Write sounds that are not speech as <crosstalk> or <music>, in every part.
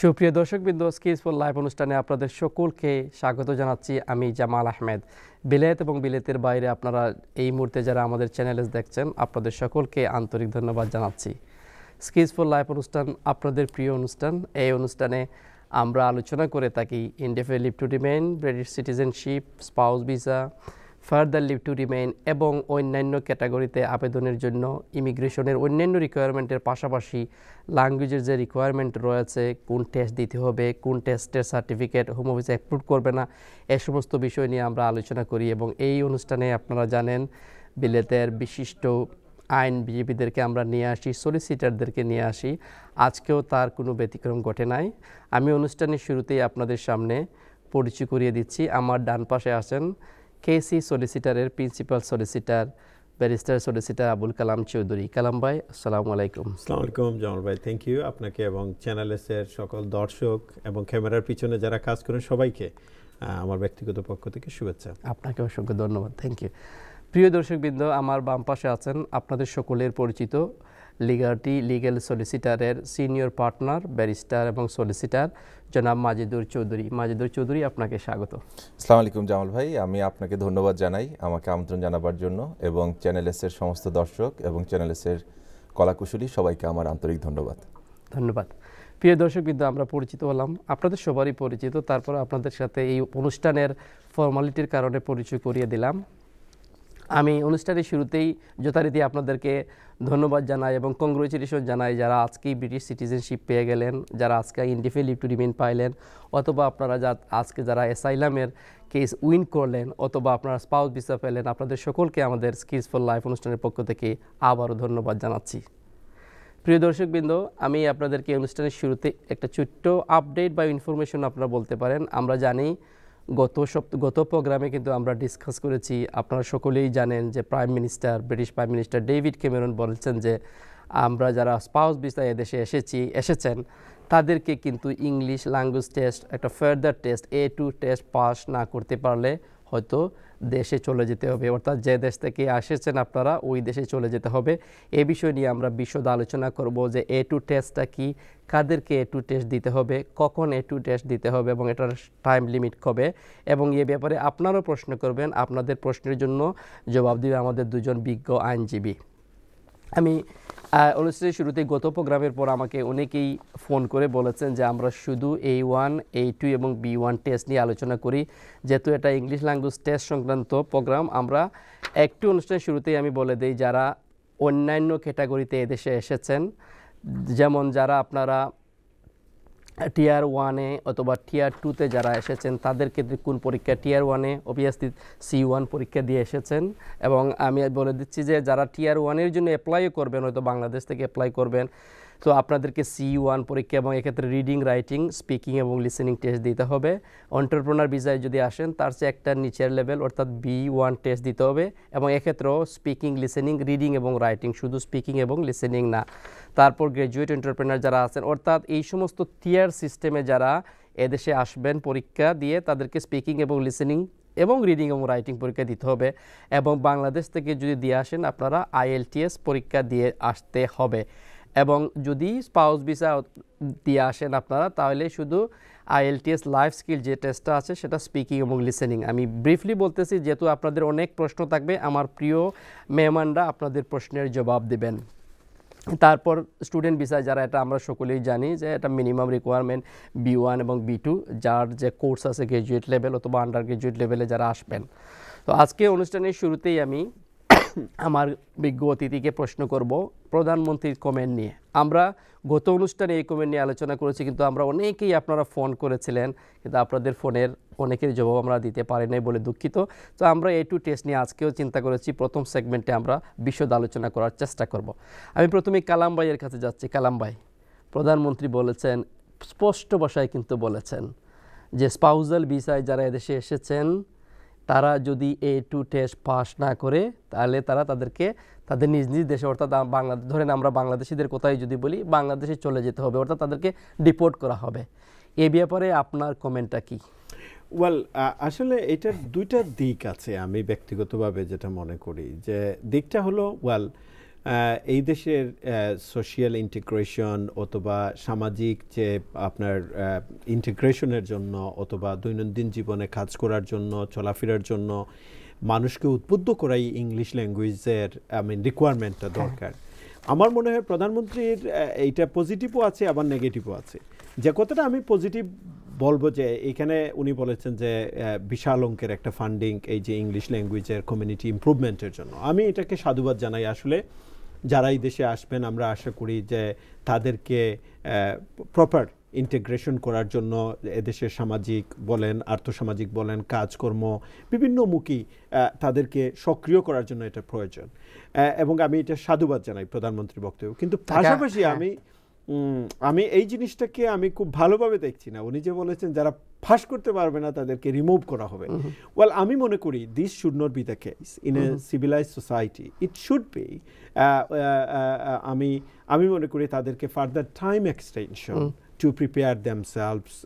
সুপ্রিয় বিন্দু skis for live অনুষ্ঠানে আপনাদের সকলকে স্বাগত জানাচ্ছি আমি জামাল আহমেদ বিলেত এবং বিলেতের বাইরে আপনারা এই মুহূর্তে যারা আমাদের চ্যানেলে দেখছেন আপনাদের সকলকে আন্তরিক ধন্যবাদ জানাচ্ছি স্কিজ ফর লাইভ অনুষ্ঠান আপনাদের প্রিয় অনুষ্ঠান এই অনুষ্ঠানে আমরা আলোচনা করে থাকি ইন্ডিয়া ফেলিপ টু ডিমেন্ট British citizenship spouse visa further leave to remain এবং অন্যান্য ক্যাটাগরিতে আবেদনের জন্য ইমিগ্রেশনের অন্যান্য রিকোয়ারমেন্টের পাশাপাশি ল্যাঙ্গুয়েজের যে রিকোয়ারমেন্ট রয়েছে কোন টেস্ট দিতে হবে কোন টেস্টের সার্টিফিকেট হোম অফিসে অ্যাপ্রুভ করবে না এ সমস্ত বিষয় নিয়ে আমরা আলোচনা করি এবং এই অনুষ্ঠানে আপনারা জানেন বিলেতের বিশিষ্ট আইন বিজেপিদেরকে আমরা নিয়ে আসি সলিসিটারদেরকে নিয়ে আসি আজকেও তার কোনো ব্যতিক্রম ঘটে নাই আমি অনুষ্ঠানের শুরুতেই আপনাদের সামনে পরিচয় করিয়ে দিচ্ছি আমার ডান পাশে আছেন কেসি সলিসিটারের principal solicitor barrister solicitor Abul Kalam Chowdhury Kalam ভাই আসসালামু আলাইকুম আসসালামু আলাইকুম জামাল ভাই থ্যাংক ইউ আপনাকে এবং চ্যানেলেসের সকল দর্শক এবং ক্যামেরার পিছনে যারা কাজ করেন সবাইকে আমার ব্যক্তিগত পক্ষ থেকে শুভেচ্ছা আপনাকে অসংখ্য ধন্যবাদ থ্যাংক ইউ প্রিয় দর্শকবৃন্দ আমার বাম পাশে আছেন আপনাদের সকলের পরিচিত লিগার্টি লিগ্যাল সলিসিটারের সিনিয়র পার্টনার ব্যারিস্টার এবং সলিসিটার জনাব মাজিদুর চৌধুরী মাজিদুর চৌধুরী আপনাকে স্বাগত আসসালামু আলাইকুম জামাল ভাই আমি আপনাকে ধন্যবাদ জানাই আমাকে আমন্ত্রণ জানাবার জন্য এবং চ্যানেল এসের সমস্ত দর্শক এবং চ্যানেল এসের কলাকুশলী সবাইকে আমার আন্তরিক ধন্যবাদ ধন্যবাদ প্রিয় দর্শক দর্শকবৃন্দ আমরা পরিচিত হলাম আপনাদের সবারই পরিচিত তারপর আপনাদের সাথে এই অনুষ্ঠানের ফর্মালিটির কারণে পরিচয় করিয়ে দিলাম আমি অনুষ্ঠানের শুরুতেই যথারীতি আপনাদেরকে ধন্যবাদ জানাই এবং কংগ্রেচুলেশন জানাই যারা আজকে ব্রিটিশ সিটিজেনশিপ পেয়ে গেলেন যারা আজকে ইন্ডিফে লিভ টু রিমেন পাইলেন অথবা আপনারা যা আজকে যারা এসাইলামের কেস উইন করলেন অথবা আপনারা স্পাউস ভিসা পেলেন আপনাদের সকলকে আমাদের স্কিলস ফর লাইফ অনুষ্ঠানের পক্ষ থেকে আবারও ধন্যবাদ জানাচ্ছি প্রিয় দর্শকবৃন্দ আমি আপনাদেরকে অনুষ্ঠানের শুরুতে একটা ছোট্ট আপডেট বা ইনফরমেশন আপনারা বলতে পারেন আমরা জানি গত সপ্তাহ গত প্রোগ্রামে কিন্তু আমরা ডিসকাস করেছি আপনারা সকলেই জানেন যে prime minister British prime minister David Cameron বলেছেন যে আমরা যারা স্পাউস বিস্তার এদেশে এসেছি এসেছেন তাদেরকে কিন্তু ইংলিশ ল্যাঙ্গুয়েজ টেস্ট একটা further test A two test pass না করতে পারলে হয়তো দেশে চলে যেতে হবে অর্থাৎ যে দেশ থেকে আসেছেন আপনারা ওই দেশে চলে যেতে হবে এ বিষয় নিয়ে আমরা বিশদ আলোচনা করব যে এ টু টেস্টটা কি কাদেরকে এ টু টেস্ট দিতে হবে কখন এ টু টেস্ট দিতে হবে এবং এটার টাইম লিমিট কবে এবং এ ব্যাপারে আপনারও প্রশ্ন করবেন আপনাদের প্রশ্নের জন্য জবাব দিবে আমাদের দুজন বিজ্ঞ আইনজীবী আমি অনুষ্ঠানের শুরুতে গত প্রোগ্রামের পর আমাকে অনেকেই ফোন করে বলেছেন যে আমরা শুধু এ ওয়ান এ টু এবং বি ওয়ান টেস্ট নিয়ে আলোচনা করি যেহেতু এটা ইংলিশ ল্যাঙ্গুয়েজ টেস্ট সংক্রান্ত প্রোগ্রাম আমরা একটু অনুষ্ঠানের শুরুতেই আমি বলে দিই যারা অন্যান্য ক্যাটাগরিতে এদেশে এসেছেন যেমন যারা আপনারা টিয়ার ওয়ানে অথবা টিয়ার টুতে যারা এসেছেন তাদেরকে কোন পরীক্ষা টিয়ার ওয়ানে অবভিয়াসলি সি ওয়ান পরীক্ষা দিয়ে এসেছেন এবং আমি বলে দিচ্ছি যে যারা টিয়ার ওয়ানের জন্য অ্যাপ্লাইও করবেন হয়তো বাংলাদেশ থেকে অ্যাপ্লাই করবেন তো আপনাদেরকে সি ওয়ান e পরীক্ষা এবং এক্ষেত্রে রিডিং রাইটিং স্পিকিং এবং লিসেনিং টেস্ট দিতে হবে অন্টারপ্রনার ভিসায় যদি আসেন তার চেয়ে একটা নিচের লেভেল অর্থাৎ বি ওয়ান টেস্ট দিতে হবে এবং এক্ষেত্রেও স্পিকিং লিসেনিং রিডিং এবং রাইটিং শুধু স্পিকিং এবং লিসেনিং না তারপর গ্র্যাজুয়েট এন্টারপ্রেনার যারা আছেন অর্থাৎ এই সমস্ত টিয়ার সিস্টেমে যারা এদেশে আসবেন পরীক্ষা দিয়ে তাদেরকে স্পিকিং এবং লিসেনিং এবং রিডিং এবং রাইটিং পরীক্ষা দিতে হবে এবং বাংলাদেশ থেকে যদি দিয়ে আসেন আপনারা আইএলটিএস পরীক্ষা দিয়ে আসতে হবে এবং যদি স্পাউস ভিসা দিয়ে আসেন আপনারা তাহলে শুধু আইএলটিএস লাইফ স্কিল যে টেস্টটা আছে সেটা স্পিকিং এবং লিসেনিং আমি ব্রিফলি বলতেছি যেহেতু আপনাদের অনেক প্রশ্ন থাকবে আমার প্রিয় মেহমানরা আপনাদের প্রশ্নের জবাব দেবেন তারপর স্টুডেন্ট ভিসায় যারা এটা আমরা সকলেই জানি যে এটা মিনিমাম রিকোয়ারমেন্ট বি ওয়ান এবং বি টু যার যে কোর্স আছে গ্র্যাজুয়েট লেভেল অথবা আন্ডার গ্র্যাজুয়েট লেভেলে যারা আসবেন তো আজকে অনুষ্ঠানের শুরুতেই আমি <coughs> আমার বিজ্ঞ অতিথিকে প্রশ্ন করব প্রধানমন্ত্রীর কমেন্ট নিয়ে আমরা গত অনুষ্ঠানে এই কমেন্ট নিয়ে আলোচনা করেছি কিন্তু আমরা অনেকেই আপনারা ফোন করেছিলেন কিন্তু আপনাদের ফোনের অনেকের জবাব আমরা দিতে পারি নাই বলে দুঃখিত তো আমরা এ টু টেস্ট নিয়ে আজকেও চিন্তা করেছি প্রথম সেগমেন্টে আমরা বিশদ আলোচনা করার চেষ্টা করব। আমি প্রথমে কালাম ভাইয়ের কাছে যাচ্ছি কালাম ভাই প্রধানমন্ত্রী বলেছেন স্পষ্ট ভাষায় কিন্তু বলেছেন যে স্পাউজাল ভিসায় যারা এদেশে এসেছেন তারা যদি এ টু টেস্ট পাস না করে তাহলে তারা তাদেরকে তাদের নিজ নিজ দেশে অর্থাৎ বাংলাদেশ ধরেন আমরা বাংলাদেশিদের কোথায় যদি বলি বাংলাদেশে চলে যেতে হবে অর্থাৎ তাদেরকে ডিপোর্ট করা হবে এ ব্যাপারে আপনার কমেন্টটা কী ওয়েল আসলে এটার দুইটা দিক আছে আমি ব্যক্তিগতভাবে যেটা মনে করি যে দিকটা হলো ওয়েল এই দেশের সোশিয়াল ইন্টিগ্রেশন অথবা সামাজিক যে আপনার ইন্টিগ্রেশনের জন্য অথবা দৈনন্দিন জীবনে কাজ করার জন্য চলাফেরার জন্য মানুষকে উদ্বুদ্ধ করাই ইংলিশ ল্যাঙ্গুয়েজের আই মিন রিকোয়ারমেন্টটা দরকার আমার মনে হয় প্রধানমন্ত্রীর এইটা পজিটিভও আছে আবার নেগেটিভও আছে যে কথাটা আমি পজিটিভ বলবো যে এখানে উনি বলেছেন যে বিশাল অঙ্কের একটা ফান্ডিং এই যে ইংলিশ ল্যাঙ্গুয়েজের কমিউনিটি ইম্প্রুভমেন্টের জন্য আমি এটাকে সাধুবাদ জানাই আসলে যারা এই দেশে আসবেন আমরা আশা করি যে তাদেরকে প্রপার ইন্টিগ্রেশন করার জন্য এদেশের সামাজিক বলেন আর্থসামাজিক বলেন কাজকর্ম বিভিন্নমুখী তাদেরকে সক্রিয় করার জন্য এটা প্রয়োজন এবং আমি এটা সাধুবাদ জানাই প্রধানমন্ত্রী বক্তব্য কিন্তু আচ্ছা, পাশাপাশি হ্যাঁ। আমি আমি এই জিনিসটাকে আমি খুব ভালোভাবে দেখছি না উনি যে বলেছেন যারা ফাঁস করতে পারবে না তাদেরকে রিমুভ করা হবে ওয়েল আমি মনে করি this should not be the case in a civilise society it should be আমি আমি মনে করি তাদেরকে further time extension to prepare themselves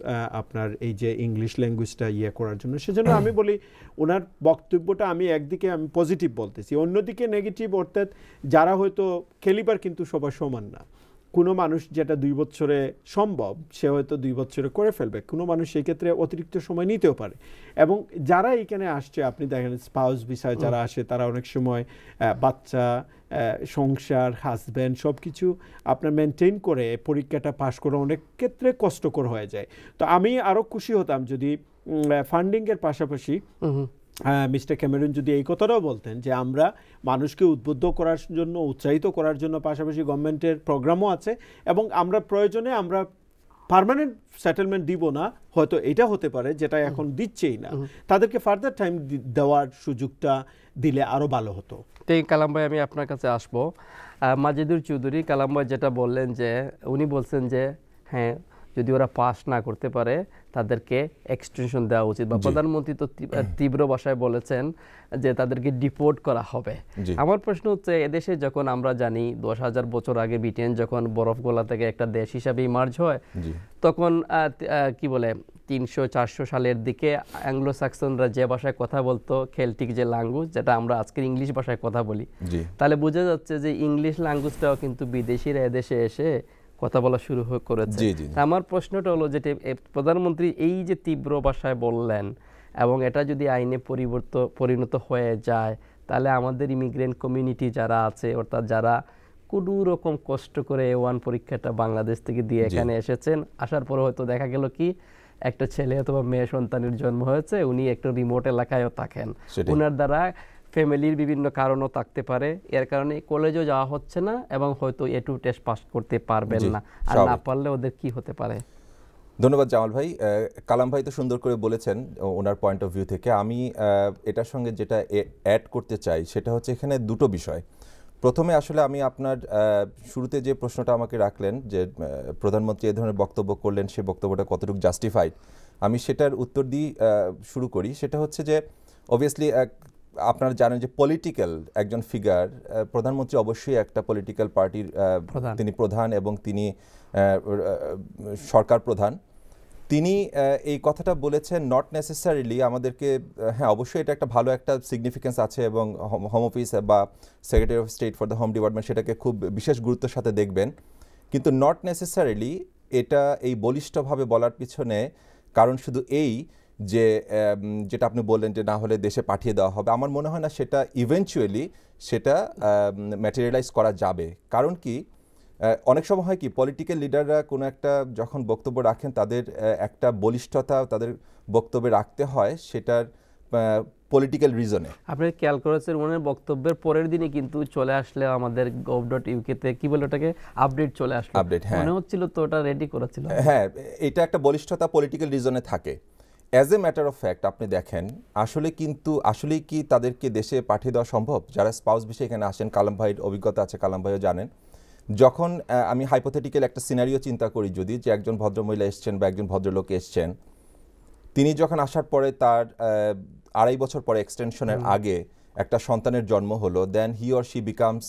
আপনার এই যে ইংলিশ ল্যাঙ্গুয়েজটা ইয়ে করার জন্য সেজন্য আমি বলি ওনার বক্তব্যটা আমি একদিকে আমি পজিটিভ বলতেছি অন্যদিকে নেগেটিভ অর্থাৎ যারা হয়তো খেলিবার কিন্তু সবার সমান না কোনো মানুষ যেটা দুই বছরে সম্ভব সে হয়তো দুই বছরে করে ফেলবে কোনো মানুষ সেই ক্ষেত্রে অতিরিক্ত সময় নিতেও পারে এবং যারা এখানে আসছে আপনি দেখেন স্পাউস বিষয়ে যারা আসে তারা অনেক সময় বাচ্চা সংসার হাজব্যান্ড সব কিছু আপনার মেনটেন করে পরীক্ষাটা পাশ করা অনেক ক্ষেত্রে কষ্টকর হয়ে যায় তো আমি আরও খুশি হতাম যদি ফান্ডিংয়ের পাশাপাশি হ্যাঁ, মিস্টার ক্যামেরুন যদি এই কথাটাও বলতেন যে আমরা মানুষকে উদ্বুদ্ধ করার জন্য উৎসাহিত করার জন্য পাশাপাশি গভর্নমেন্টের প্রোগ্রামও আছে এবং আমরা প্রয়োজনে আমরা পারমানেন্ট সেটেলমেন্ট দিব না হয়তো এটা হতে পারে যেটা এখন দিচ্ছেই না তাদেরকে ফার্দার টাইম দেওয়ার সুযোগটা দিলে আরও ভালো হতো তাই কালাম ভাই আমি আপনার কাছে আসবো মাজিদুর চৌধুরী কালাম ভাই যেটা বললেন যে উনি বলছেন যে হ্যাঁ যদি ওরা পাস না করতে পারে তাদেরকে এক্সটেনশন দেওয়া উচিত বা প্রধানমন্ত্রী তো তীব্র ভাষায় বলেছেন যে তাদেরকে ডিপোর্ট করা হবে আমার প্রশ্ন হচ্ছে এদেশে যখন আমরা জানি দশ হাজার বছর আগে ব্রিটেন যখন বরফ গোলা থেকে একটা দেশ হিসাবে ইমার্জ হয় তখন কি বলে তিনশো চারশো সালের দিকে অ্যাংলো স্যাক্সনরা যে ভাষায় কথা বলতো খেলটিক যে ল্যাঙ্গুয়েজ যেটা আমরা আজকের ইংলিশ ভাষায় কথা বলি তাহলে বোঝা যাচ্ছে যে ইংলিশ ল্যাঙ্গুয়েজটাও কিন্তু বিদেশিরা এদেশে এসে কথা বলা শুরু করেছে আমার প্রশ্নটা হলো যে প্রধানমন্ত্রী এই যে তীব্র ভাষায় বললেন এবং এটা যদি আইনে পরিবর্ত পরিণত হয়ে যায় তাহলে আমাদের ইমিগ্রেন্ট কমিউনিটি যারা আছে অর্থাৎ যারা কোনো রকম কষ্ট করে এ ওয়ান পরীক্ষাটা বাংলাদেশ থেকে দিয়ে এখানে এসেছেন আসার পরে হয়তো দেখা গেল কি একটা ছেলে অথবা মেয়ে সন্তানের জন্ম হয়েছে উনি একটা রিমোট এলাকায়ও থাকেন ওনার দ্বারা ফ্যামিলির বিভিন্ন কারণও থাকতে পারে এর কারণে কলেজও যাওয়া হচ্ছে না এবং হয়তো এ টু টেস্ট পাস করতে পারবেন না আর না পারলে ওদের কি হতে পারে ধন্যবাদ জামাল ভাই কালাম ভাই তো সুন্দর করে বলেছেন ওনার পয়েন্ট অফ ভিউ থেকে আমি এটার সঙ্গে যেটা অ্যাড করতে চাই সেটা হচ্ছে এখানে দুটো বিষয় প্রথমে আসলে আমি আপনার শুরুতে যে প্রশ্নটা আমাকে রাখলেন যে প্রধানমন্ত্রী এ ধরনের বক্তব্য করলেন সে বক্তব্যটা কতটুকু জাস্টিফাইড আমি সেটার উত্তর দিই শুরু করি সেটা হচ্ছে যে অবভিয়াসলি আপনারা জানেন যে পলিটিক্যাল একজন ফিগার প্রধানমন্ত্রী অবশ্যই একটা পলিটিক্যাল পার্টির তিনি প্রধান এবং তিনি সরকার প্রধান তিনি এই কথাটা বলেছেন নট নেসেসারিলি আমাদেরকে হ্যাঁ অবশ্যই এটা একটা ভালো একটা সিগনিফিকেন্স আছে এবং হোম অফিস বা secretary of state for the home department সেটাকে খুব বিশেষ গুরুত্বের সাথে দেখবেন কিন্তু নট নেসেসারিলি এটা এই বলিষ্ঠভাবে বলার পিছনে কারণ শুধু এই যে যেটা আপনি বললেন যে না হলে দেশে পাঠিয়ে দেওয়া হবে আমার মনে হয় না সেটা ইভেনচুয়ালি সেটা ম্যাটেরিয়ালাইজ করা যাবে কারণ কি অনেক সময় হয় কি পলিটিক্যাল লিডাররা কোনো একটা যখন বক্তব্য রাখেন তাদের একটা বলিষ্ঠতা তাদের বক্তব্যে রাখতে হয় সেটার পলিটিক্যাল রিজনে আপনি খেয়াল করেছেন ওনার বক্তব্যের পরের দিনে কিন্তু চলে আসলে আমাদের গভ ডট ইউকেতে কি বলে ওটাকে আপডেট চলে আসলো আপডেট হ্যাঁ মনে হচ্ছিল তো ওটা রেডি করেছিল হ্যাঁ এটা একটা বলিষ্ঠতা পলিটিক্যাল রিজনে থাকে as a matter of fact আপনি দেখেন আসলে কিন্তু আসলেই কি তাদেরকে দেশে পাঠিয়ে দেওয়া সম্ভব যারা স্পাউস বিষয়ে এখানে আসেন কালাম ভাইয়ের অভিজ্ঞতা আছে কালাম ভাইও জানেন যখন আমি হাইপোথেটিক্যাল একটা সিনারিও চিন্তা করি যদি যে একজন ভদ্রমহিলা এসছেন বা একজন ভদ্রলোক এসছেন তিনি যখন আসার পরে তার আড়াই বছর পরে এক্সটেনশনের আগে একটা সন্তানের জন্ম হলো then he or she becomes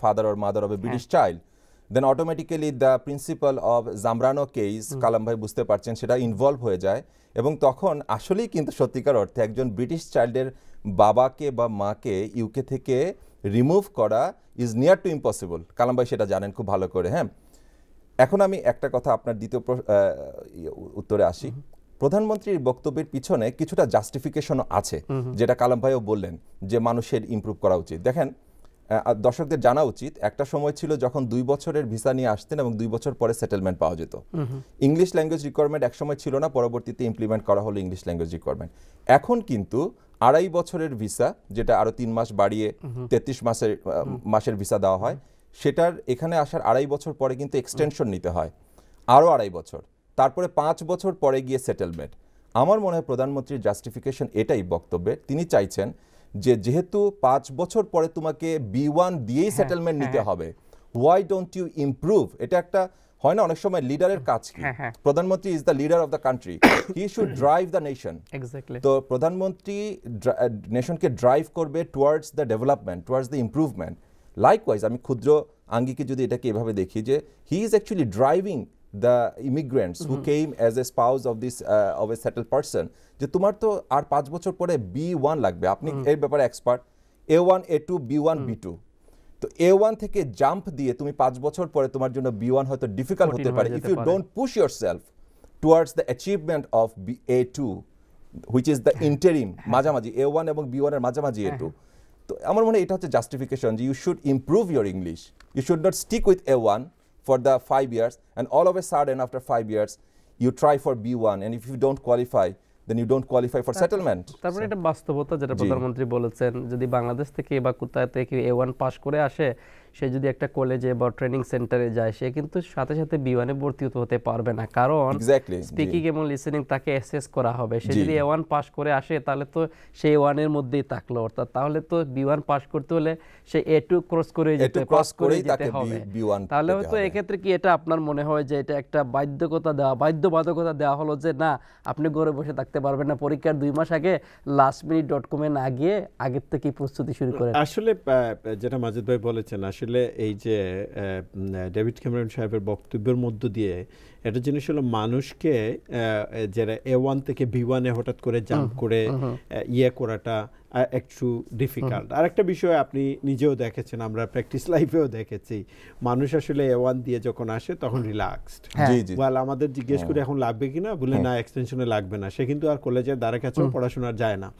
father or mother of a British child then automatically the principal of Zambrano case Kalam ভাই বুঝতে পারছেন সেটা ইনভলভ হয়ে যায় এবং তখন আসলেই কিন্তু সত্যিকার অর্থে একজন ব্রিটিশ চাইল্ডের বাবাকে বা মাকে ইউকে থেকে রিমুভ করা is near to impossible Kalam ভাই সেটা জানেন খুব ভালো করে হ্যাঁ এখন আমি একটা কথা আপনার দ্বিতীয় ইয়ে উত্তরে আসি প্রধানমন্ত্রীর বক্তব্যের পিছনে কিছুটা জাস্টিফিকেশনও আছে যেটা কালাম ভাইও বললেন যে মানুষের ইম্প্রুভ করা উচিত দেখেন দর্শকদের জানা উচিত একটা সময় ছিল যখন দুই বছরের ভিসা নিয়ে আসতেন এবং দুই বছর পরে সেটেলমেন্ট পাওয়া যেত ইংলিশ ল্যাঙ্গুয়েজ রিকোয়ারমেন্ট একসময় ছিল না পরবর্তীতে ইমপ্লিমেন্ট করা হলো ইংলিশ ল্যাঙ্গুয়েজ রিকোয়ারমেন্ট এখন কিন্তু আড়াই বছরের ভিসা যেটা আরও তিন মাস বাড়িয়ে তেত্রিশ মাসের মাসের ভিসা দেওয়া হয় সেটার এখানে আসার আড়াই বছর পরে কিন্তু এক্সটেনশন নিতে হয় আরও আড়াই বছর তারপরে পাঁচ বছর পরে গিয়ে সেটেলমেন্ট আমার মনে হয় প্রধানমন্ত্রীর জাস্টিফিকেশন এটাই বক্তব্যে তিনি চাইছেন যে যেহেতু পাঁচ বছর পরে তোমাকে বি ওয়ান দিয়েই সেটেলমেন্ট হ্যাঁ, হ্যাঁ, নিতে হ্যাঁ। হবে হোয়াই ডোন্ট ইউ ইম্প্রুভ এটা একটা হয় না অনেক সময় লিডারের কাজ কি প্রধানমন্ত্রী is the leader of the country he should drive the nation তো প্রধানমন্ত্রী নেশনকে ড্রাইভ করবে towards the development towards the improvement likewise আমি ক্ষুদ্র আঙ্গিকে যদি এটাকে এভাবে দেখি যে he is actually driving the immigrants who came as a spouse of this of a settle person যে তোমার তো আর পাঁচ বছর পরে বি ওয়ান লাগবে আপনি mm-hmm. এর ব্যাপারে expert A one A two B one B two তো এ ওয়ান থেকে জাম্প দিয়ে তুমি পাঁচ বছর পরে তোমার জন্য বি ওয়ান হয়তো ডিফিকাল্ট হতে পারে if you don't push yourself towards the achievement of B A two which is the interim মাঝামাঝি এ ওয়ান এবং বি ওয়ানের মাঝামাঝি এ টু হ্যাঁ, হ্যাঁ। তো আমার মনে হয় এটা হচ্ছে জাস্টিফিকেশন যে you should improve your English you should not stick with A one for the five years and all of a sudden after five years you try for B1 and if you don't qualify then you don't qualify for settlement তারপরে এটা বাস্তবতা যেটা প্রধানমন্ত্রী বলেছেন যদি বাংলাদেশ থেকে বা কোথা থেকে A1 পাস করে আসে সে যদি একটা কলেজে বা ট্রেনিং সেন্টারে যায় সে কিন্তু সাথে সাথে বিওয়ানে ভর্তি হতে পারবে না কারণ স্পিকিং এবং লিসেনিং তাকে অ্যাসেস করা হবে সে যদি এ ওয়ান পাস করে আসে তাহলে তো সে এ ওয়ানের মধ্যেই থাকলো অর্থাৎ তাহলে তো বি ওয়ান পাস করতে হলে সে এ টু ক্রস করে যেতে ক্রস করে যেতে হবে তাহলে হয়তো এক্ষেত্রে কি এটা আপনার মনে হয় যে এটা একটা বাধ্যকতা দেওয়া বাধ্যবাধকতা দেওয়া হলো যে না আপনি ঘরে বসে থাকতে পারবেন না পরীক্ষার দুই মাস আগে লাস্ট মিনিট ডট কমে না গিয়ে আগের থেকেই প্রস্তুতি শুরু করে আসলে যেটা মাজিদ ভাই বলেছেন আসলে আসলে এই যে ডেভিড ক্যামেরন সাহেবের বক্তব্যের মধ্য দিয়ে এটা জিনিস হলো মানুষকে যারা এ ওয়ান থেকে বি ওয়ানে হঠাৎ করে জাম্প করে ইয়ে করাটা একটু ডিফিকাল্ট আর একটা বিষয় আপনি নিজেও দেখেছেন আমরা প্র্যাকটিস লাইফেও দেখেছি মানুষ আসলে এ ওয়ান দিয়ে যখন আসে তখন রিল্যাক্সড ওয়াল আমাদের জিজ্ঞেস করে হ্যাঁ। এখন লাগবে কিনা বলে হ্যাঁ। না এক্সটেনশনে লাগবে না সে কিন্তু আর কলেজের দ্বারা কাছেও পড়াশোনা যায় না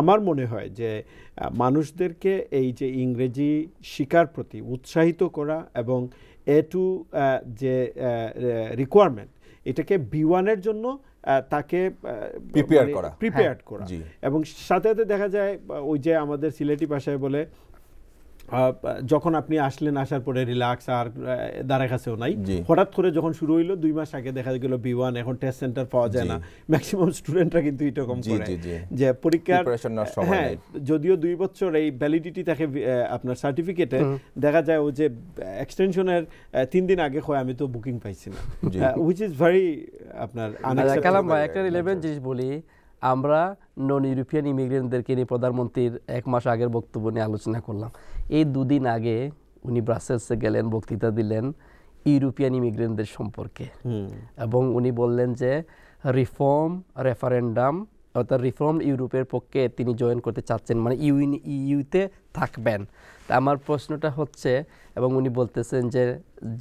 আমার মনে হয় যে মানুষদেরকে এই যে ইংরেজি শিকার প্রতি উৎসাহিত করা এবং এ টু যে রিকোয়ারমেন্ট এটাকে বি ওয়ানের জন্য তাকে প্রিপেয়ার মানে করা প্রিপেয়ার করা এবং সাথে সাথে দেখা যায় ওই যে আমাদের সিলেটি ভাষায় বলে যখন আপনি আসলেন আসার পরে রিল্যাক্স আর দাঁড়ায় কাছেও নাই হঠাৎ করে যখন শুরু হইলো দুই মাস আগে দেখা গেল বি ওয়ান এখন টেস্ট সেন্টার পাওয়া যায় না ম্যাক্সিমাম স্টুডেন্টরা কিন্তু এরকম যে পরীক্ষার হ্যাঁ যদিও দুই বছর এই ভ্যালিডিটি থাকে আপনার সার্টিফিকেটে দেখা যায় ও যে এক্সটেনশনের তিন দিন আগে হয় আমি তো বুকিং পাইছি না হুইচ ইজ ভেরি আপনার আচ্ছা, একটা রিলেভেন্ট আচ্ছা। জিনিস বলি আমরা নন ইউরোপিয়ান ইমিগ্রেন্টদেরকে নিয়ে প্রধানমন্ত্রীর এক মাস আগের বক্তব্য নিয়ে আলোচনা করলাম এই দুদিন আগে উনি ব্রাসেলসে গেলেন বক্তৃতা দিলেন ইউরোপিয়ান ইমিগ্রেন্টদের সম্পর্কে এবং উনি বললেন যে রিফর্ম রেফারেন্ডাম অর্থাৎ রিফর্ম ইউরোপের পক্ষে তিনি জয়েন করতে চাচ্ছেন মানে ইউন ইউতে থাকবেন তা আমার প্রশ্নটা হচ্ছে এবং উনি বলতেছেন যে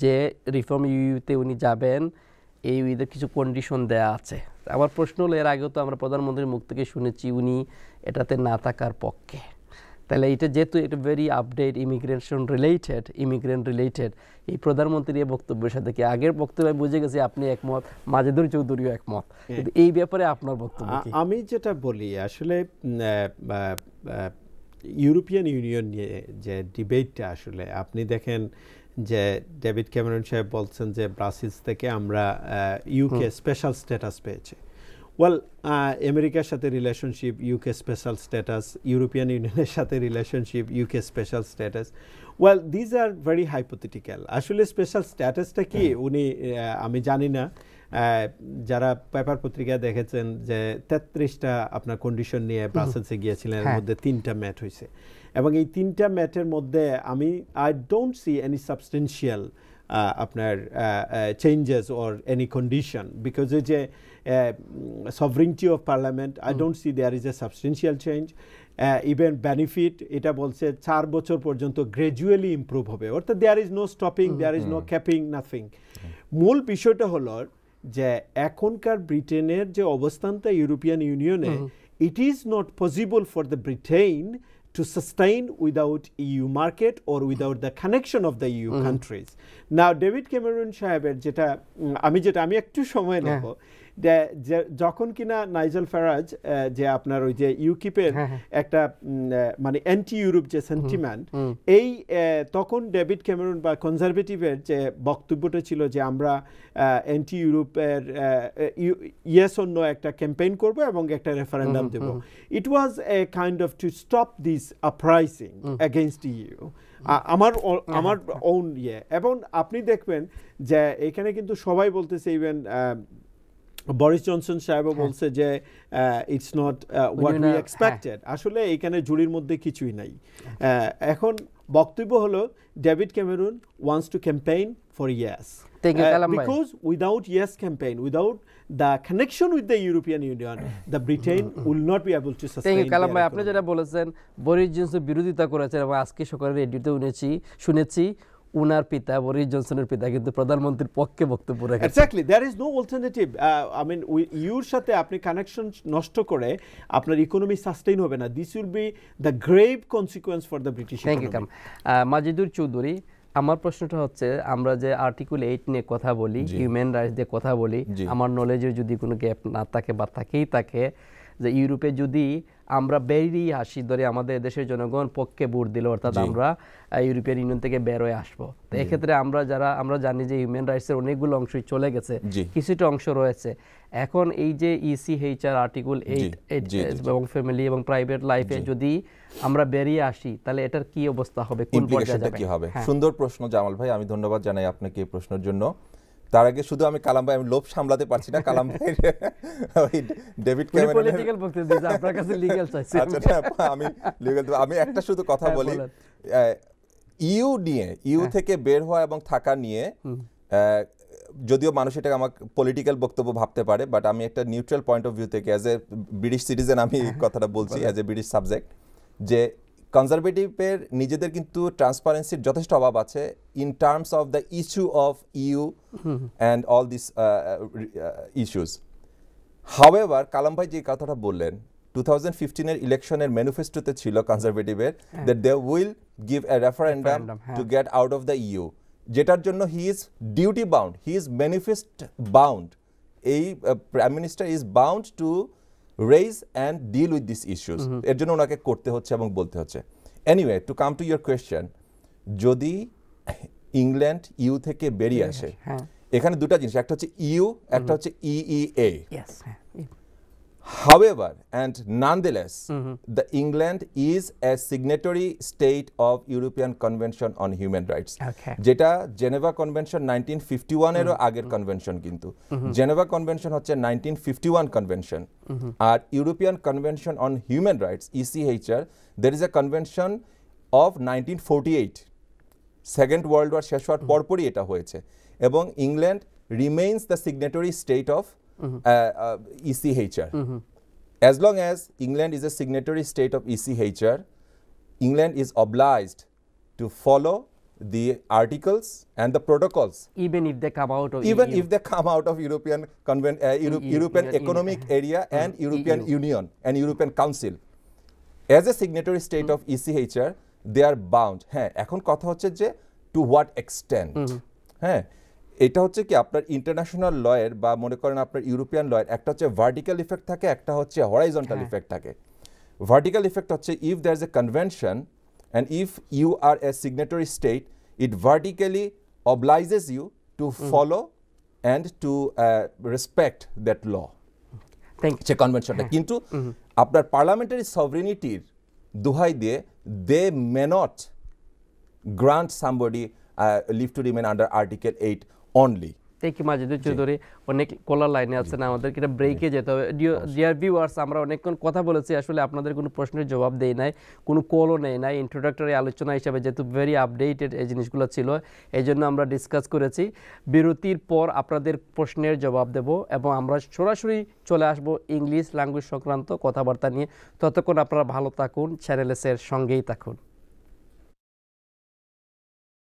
যে রিফর্ম ইউইউতে উনি যাবেন এই ইউতে কিছু কন্ডিশন দেয়া আছে আমার প্রশ্ন হলো এর আগেও তো আমরা প্রধানমন্ত্রীর মুখ থেকে শুনেছি উনি এটাতে না থাকার পক্ষে তাহলে এটা যেহেতু এটা very update immigration related immigrant related এই প্রধানমন্ত্রীর এই বক্তব্যের সাথে কি আগের বক্তব্য বুঝে গেছি আপনি একমত মাজেদুর চৌধুরীও একমত কিন্তু এই ব্যাপারে আপনার বক্তব্য আমি যেটা বলি আসলে ইউরোপিয়ান ইউনিয়ন নিয়ে যে ডিবেটটা আসলে আপনি দেখেন যে ডেভিড ক্যামেরন সাহেব বলছেন যে ব্রাসিলস থেকে আমরা ইউকে স্পেশাল স্ট্যাটাস পেয়েছে ওয়েল আমেরিকার সাথে relationship UK special status European ইউনিয়নের সাথে relationship UK special status well these are very hypothetical আসলে স্পেশাল স্ট্যাটাসটা কি উনি আমি জানি না যারা পেপার পত্রিকা দেখেছেন যে তেত্রিশটা আপনার কন্ডিশন নিয়ে ব্রাসেলসে গিয়েছিলেন এর হ্যাঁ। মধ্যে তিনটা ম্যাট হয়েছে এবং এই তিনটা ম্যাটের মধ্যে আমি I don't see any substantial আপনার changes or any condition because a যে sovereignty of parliament I don't see there is a substantial change even benefit এটা বলছে চার বছর পর্যন্ত গ্রাজুয়ালি ইম্প্রুভ হবে অর্থাৎ there is no stopping there is no capping nothing মূল বিষয়টা হলো যে এখনকার ব্রিটেনের যে অবস্থানটা ইউরোপিয়ান ইউনিয়নে it is not possible for the Britain to sustain without EU market or without the connection of the EU mm -hmm. countries. Now David Cameron সাহেবের যেটা আমি যেটা আমি একটু সময় নেব যখন কিনা নাইজেল ফ্যারাজ যে আপনার ওই যে ইউকিপের হ্যাঁ, হ্যাঁ। একটা মানে অ্যান্টি ইউরোপ যে সেন্টিমেন্ট এই তখন ডেভিড ক্যামেরন বা কনজারভেটিভের যে বক্তব্যটা ছিল যে আমরা অ্যান্টি ইউরোপের ইয়েস অন্য একটা ক্যাম্পেইন করব এবং একটা রেফারেন্ডাম দেব it was a kind of to stop this uprising against EU আমার হ্যাঁ, আমার ওন ইয়ে এবং আপনি দেখবেন যে এখানে কিন্তু সবাই বলতেছে ইভেন বরিস জনসন সাহেবও হ্যাঁ। বলছে যে it's not what we expected আসলে এখানে জুরির মধ্যে কিছুই নাই আচ্ছা। এখন বক্তব্য হলো David Cameron wants to campaign for yes because without yes campaign without the connection with the European Union the Britain will not be able to sustain thank you kalam bhai আপনি যেটা বলেছেন বরিস জনসন বিরোধিতা করেছেন এবং আজকে সকালে রেডিওতে শুনেছি শুনেছি উনার পিতা বরিস জনসনের পিতা কিন্তু প্রধানমন্ত্রীর পক্ষে বক্তব্য রাখে exactly there is no alternative I mean ইউর সাথে আপনি কানেকশন নষ্ট করে আপনার ইকোনমি সাস্টেইন হবে না this will be the grave consequence for the British thank you কাম মাজিদুর চৌধুরী আমার প্রশ্নটা হচ্ছে আমরা যে আর্টিকেল এইট নিয়ে কথা বলি হিউম্যান রাইটস দিয়ে কথা বলি আমার নলেজে যদি কোনো গ্যাপ না থাকে বা থাকেই থাকে যে ইউরোপে যদি আমরা বেরিয়ে আসি ধরে আমাদের দেশের জনগণ পক্ষে ভোট দিল অর্থাৎ আমরা ইউরোপিয়ান ইউনিয়ন থেকে বেরোয় আসবো তো এক্ষেত্রে আমরা যারা আমরা জানি যে হিউম্যান রাইটসের অনেকগুলো অংশই চলে গেছে কিছুটা অংশ রয়েছে এখন এই যে ইসি ইসিএইচআর আর্টিকেল এইট এবং ফ্যামিলি এবং প্রাইভেট লাইফে যদি আমরা বেরিয়ে আসি তাহলে এটার কি অবস্থা হবে কোন পর্যায়ে যাবে হ্যাঁ। সুন্দর প্রশ্ন জামাল ভাই আমি ধন্যবাদ জানাই আপনাকে এই প্রশ্নের জন্য তার আগে শুধু আমি কালাম ভাই আমি লোভ সামলাতে পারছি না কালাম ভাই ওই ডেভিড ক্যামেরন বলতে আপনার কাছে লিগ্যাল আচ্ছা আমি লিগ্যাল আমি একটা শুধু কথা হ্যাঁ, বলি ইউ নিয়ে ইউ হ্যাঁ। থেকে বের হওয়া এবং থাকা নিয়ে যদিও মানুষ এটাকে আমার পলিটিক্যাল বক্তব্য ভাবতে পারে বাট আমি একটা নিউট্রাল পয়েন্ট অফ ভিউ থেকে অ্যাজ এ ব্রিটিশ সিটিজেন আমি হ্যাঁ। কথাটা বলছি অ্যাজ এ ব্রিটিশ সাবজেক্ট যে কনজারভেটিভের নিজেদের কিন্তু ট্রান্সপারেন্সির যথেষ্ট অভাব আছে in terms of the issue of EU and all this issues however Kalam ভাই যে কথাটা বললেন টু থাউজেন্ড ফিফটিনের ইলেকশনের ম্যানিফেস্টোতে ছিল কনজারভেটিভের that they will give a referendum to get out of the EU যেটার জন্য he is duty bound he is manifest bound এই prime minister is bound to raise and deal with this issues এর জন্য ওনাকে করতে হচ্ছে এবং বলতে হচ্ছে anyway to come to your question যদি ইংল্যান্ড ইউ থেকে বেরিয়ে আসে হ্যাঁ। এখানে দুটা জিনিস একটা হচ্ছে ইউ একটা হচ্ছে ইই এ হ্যাঁ, However, and nonetheless, mm -hmm. the England is a signatory state of European Convention on Human Rights. যেটা জেনেভা কনভেনশন 1951 এরও mm-hmm. আগের কনভেনশন কিন্তু জেনেভা mm-hmm. কনভেনশন হচ্ছে 1951 কনভেনশন mm-hmm. আর European convention on human rights ECHR দের is a convention of 1948 second world war শেষ হওয়ার পরপরই এটা হয়েছে এবং England remains the signatory state of ECHR. As long as England is a signatory state of ECHR, England is obliged to follow the articles and the protocols even if they come out of even EU. if they come out of european convent uh, Euro EU, european EU, economic area and european union and european council as a signatory state of echr they are bound হ্যাঁ এখন কথা হচ্ছে যে two what হ্যাঁ এটা হচ্ছে কি আপনার ইন্টারন্যাশনাল লয়ের বা মনে করেন আপনার ইউরোপিয়ান লয়ের একটা হচ্ছে ভার্টিক্যাল ইফেক্ট থাকে একটা হচ্ছে হরাইজন্টাল হ্যাঁ। ইফেক্ট থাকে ভার্টিক্যাল ইফেক্ট হচ্ছে if there is a convention and if you are a signatory state it vertically obliges you to follow and to respect that law সে কনভেনশনটা কিন্তু আপনার পার্লামেন্টারি সভরিনিটির দোহাই দিয়ে they may not grant somebody leave to remain under article eight only তেকি মাজেদুর চৌধুরী অনেক caller লাইনে আছেন আমাদেরকে এটা ব্রেকে যেতে হবে ডিয়ার ভিউয়ার্স আমরা অনেকক্ষণ কথা বলেছি আসলে আপনাদের কোনো প্রশ্নের জবাব দেই নাই কোনো কলও নেই নাই ইন্ট্রোডাক্টরি আলোচনা হিসাবে যেহেতু ভেরি আপডেটেড এই জিনিসগুলো ছিল এই জন্য আমরা ডিসকাস করেছি বিরতির পর আপনাদের প্রশ্নের জবাব দেব এবং আমরা সরাসরি চলে আসব ইংলিশ ল্যাঙ্গুয়েজ সংক্রান্ত কথাবার্তা নিয়ে ততক্ষণ আপনারা ভালো থাকুন চ্যানেলেসের সঙ্গেই থাকুন